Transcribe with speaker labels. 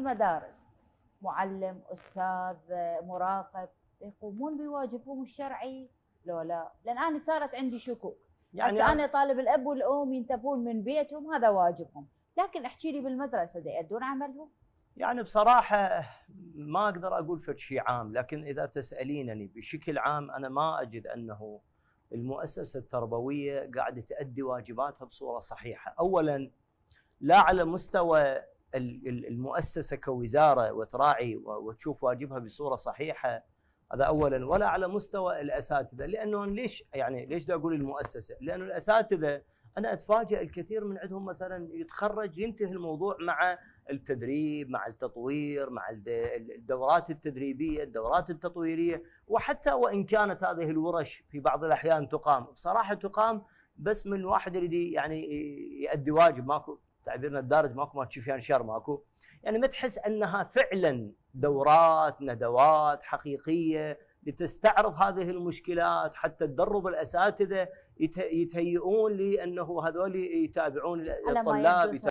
Speaker 1: المدارس معلم أستاذ مراقب يقومون بواجبهم الشرعي لو لا لأن أنا صارت عندي شكوك يعني بس أنا طالب الأب والأم ينتبهون من بيتهم هذا واجبهم لكن احكي لي بالمدرسة دي يأدون عملهم
Speaker 2: يعني بصراحة ما أقدر أقول فد شيء عام لكن إذا تسألينني بشكل عام أنا ما أجد أنه المؤسسة التربوية قاعدة تؤدي واجباتها بصورة صحيحة أولا لا على مستوى المؤسسه كوزاره وتراعي وتشوف واجبها بصوره صحيحه هذا اولا ولا على مستوى الاساتذه لانه ليش يعني ليش دا اقول المؤسسه؟ لانه الاساتذه انا اتفاجئ الكثير من عندهم مثلا يتخرج ينتهي الموضوع مع التدريب مع التطوير مع الدورات التدريبيه الدورات التطويريه وحتى وان كانت هذه الورش في بعض الاحيان تقام بصراحه تقام بس من واحد يريد يعني يؤدي واجب ماكو تعبيرنا الدارج ماكو ما تشوف يعني شر ماكو يعني ما تحس انها فعلا دورات ندوات حقيقيه لتستعرض هذه المشكلات حتى تدرب الاساتذه يتهيئون لانه هذول يتابعون الطلاب على ما